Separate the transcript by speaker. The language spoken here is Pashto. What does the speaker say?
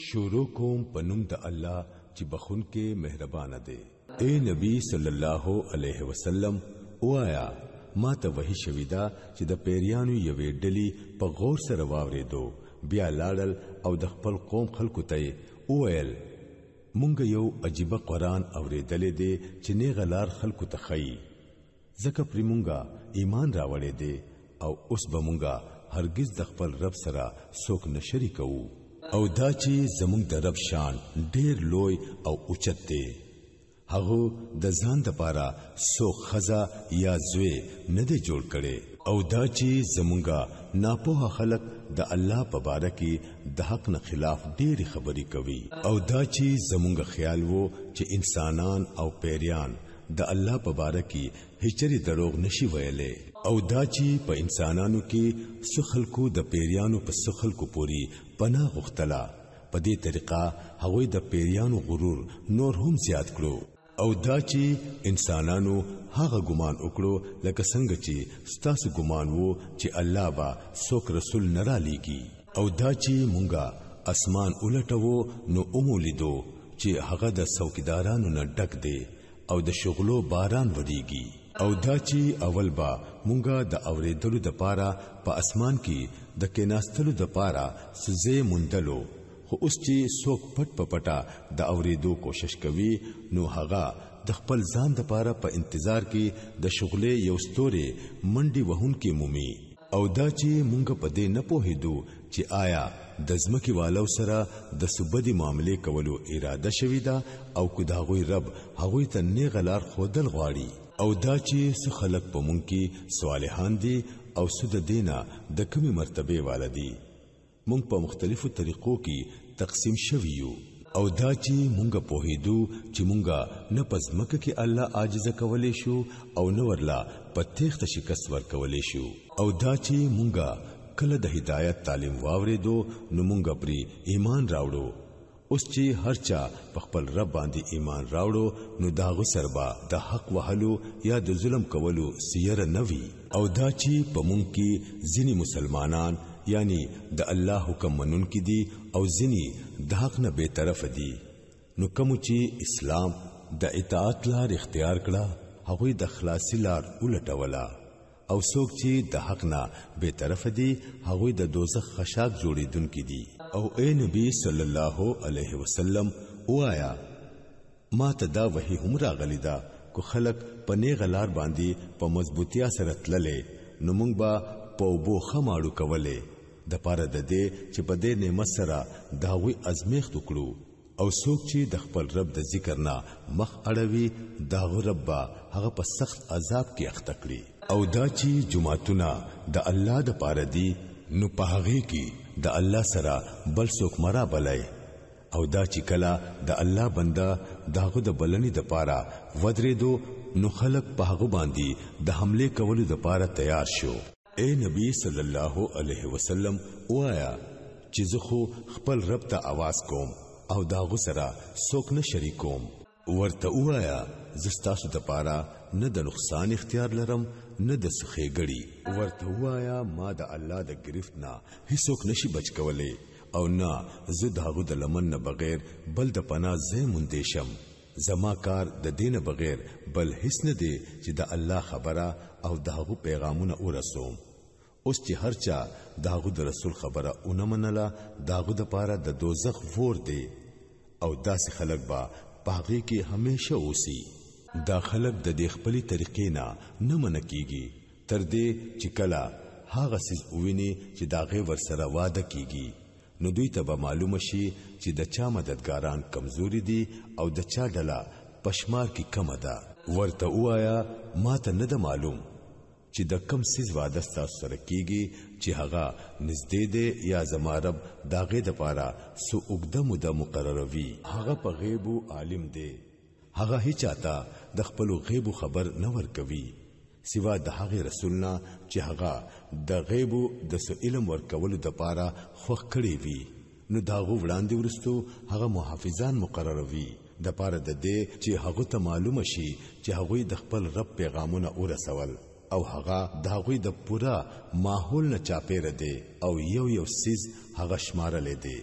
Speaker 1: شروع کوم پنوم د الله چې بخون کې مهربانه دی اے نبی صلی الله علیه وسلم وایا ما ته وحی شویدا چې د پیریانو یوې ډلې په غور سره واورېدو بیا لاړل او د خپل قوم خلکو ته وویل مونږ یو عجیب قران اورېدلې دی چې نه غلار خلکو ته خی زکه پر مونږه ایمان راوړې دی او اوس به مونږه هرگز د خپل رب سره څوک نشریکو او دا چې زمونږ د رب شان ډیر لوی او اوچت دی هغه د ځان لپاره سو خزا یا زوی نه دی جوړ کړي او دا چې زمونږه ناپوه خلق د الله په باره کې د حق نه خلاف ډېر خبرې کوي او دا چې زمونږه خیال وو چې انسانان او پیریان د الله په باره کې هیڅ دروغ نشي ویلې او دا چې په انسانانو کې سخلکو د پیریانو په سخلکو پوری پناه غختلا په دې طریقه هغوی د پیریانو غرور نور هم زیات کړو او دا چې انسانانو هغه ګمان وکړو لکه څنګه چې ستاسو ګمان وو چې الله با څوک رسول نه را لېږي او دا چې مونږه اسمان الټو نو اومولیدو چې هغه د څوکیدارانو نه ډک دی او د شغلو باران وریږي او دا چې اول با مونږه د اوریدلو د پاره په پا اسمان کې د کېناستلو د پاره سزې مندلو خو اوس چې څوک پټ په پټا د اوریدو کوشش کوي نو هغه د خپل ځان د پاره په پا انتظار کې د شغلې یو ستوري منډي وهون کې مومي او دا چې مونږ په دې نه پوهېدو چې آیا د ځمکې والو سره د سبدي معاملې کولو اراده شوې ده او کداغوی رب هغوی ته نه غلار خودل غواړي او دا چې څه خلق په مونږ کې صالحان دي او سود دینا د کمی مرتبه والدي مونږ په مختلفو طریقو کې تقسیم شوی یو او دا چې مونږ په هیدو چې مونږ نه پزمک کې الله عاجز کولې شو او نه ورلا په تیخت شکست ور کولې شو او دا چې مونږ کله د هدایت تعلیم واورې دو نو مونږ پری ایمان راوړو اوس چې هرچا په خپل رب باندې ایمان راوړو نو داغه سربا د حق وهلو یا د ظلم کولو سیر نه وی او دا چې په مونږ کې ځینی مسلمانان یعنی د الله حکم منونکي دي او ځینی د حق نه به طرف دي نو کوم چې اسلام د اطاعت لار اختیار کړه هغه د خلاصي لار ولټوله او څوک چې د حق نه به طرف دي هغه د دوزخ خشاک جوړیدونکي دي او اے نبی صلی الله علیه وسلم وایا ما ته دا وحی هم راغلی دا کو خلق په نه غلار باندې په مضبوطیا سره تللې نو موږ به په وبو خماړو کولې د پاره د دې چې په دې نعمت سره داوی ازمیخ وکړو او څوک چې د خپل رب د ذکر نه مخ اړوي دا رب هغه په سخت عذاب کې اخته کړي او دا چې جمعتونه د الله د پاره دي نو په هغه کې د الله سره بل څوک مرا بلای او دا چې کله د الله بنده داغه د بلنې د پاره ودرېدو نو خلق په هغه باندې د حمله کولو د پاره تیار شو اے نبی صلی الله علیه وسلم وایا چې زه خو خپل رب ته आवाज کوم او داغه سره څوک نه شریک کوم ورته وایا زستاسو د پاره نه د نقصان اختیار لرم نه د سخېګړي ورته وایا ما د الله د گرفت نه هیڅوک نشي بچ کولې او نه زه د هغه د لمن نه بغیر بل د پناه زې مونږ شم زما کار د دینه بغیر بل هیڅ نه دی چې د الله خبره او د هغه پیغامونه ورسوم اوس چې هرچا داغو د رسول خبره اونمنله داغو د پاره د دوزخ ور دی او داسې خلک با پاغي کې هميشه اوسي دا خلق د دې خپلې طریقې نه نه من کیږي تر دې چې کلا هغه سیز ویني چې دا غي ور سره واده کیږي نو دوی ته به معلوم شي چې د چا مددګاران کمزوري دي او د چا ډله پشمار کې کم ده ورته وایا ما ته نه معلوم چې د کم سیز واده ستاسو سره کیږي چې هغه نږدې دی یا زما رب داغه د پاره سو اوګده موده مقرروي هغه په غیب عالم دی هغه هی چاته د خپل غیب خبر نه ورکوي سوا د هغه رسول نه چې هغه د غیب د سو علم ورکول د پاره خوخ کړی وي نو داغه وړاندې ورستو هغه محافظان مقرروي د پاره د دې چې هغه ته معلومه شي چې هغه د خپل رب پیغامونه ورسول او هغه د هغوی د پوره ماحول نه چاپېره دی او یو یو سیز هغه شمارلې دی